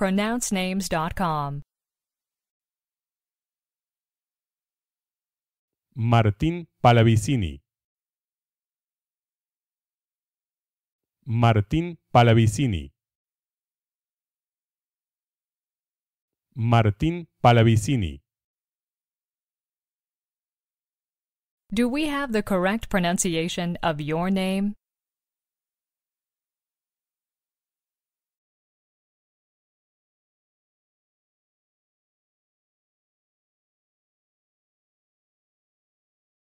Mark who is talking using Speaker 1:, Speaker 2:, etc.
Speaker 1: pronouncenames.com.
Speaker 2: Martín Palavicini. Martín Palavicini. Martín Palavicini.
Speaker 1: Do we have the correct pronunciation of your name?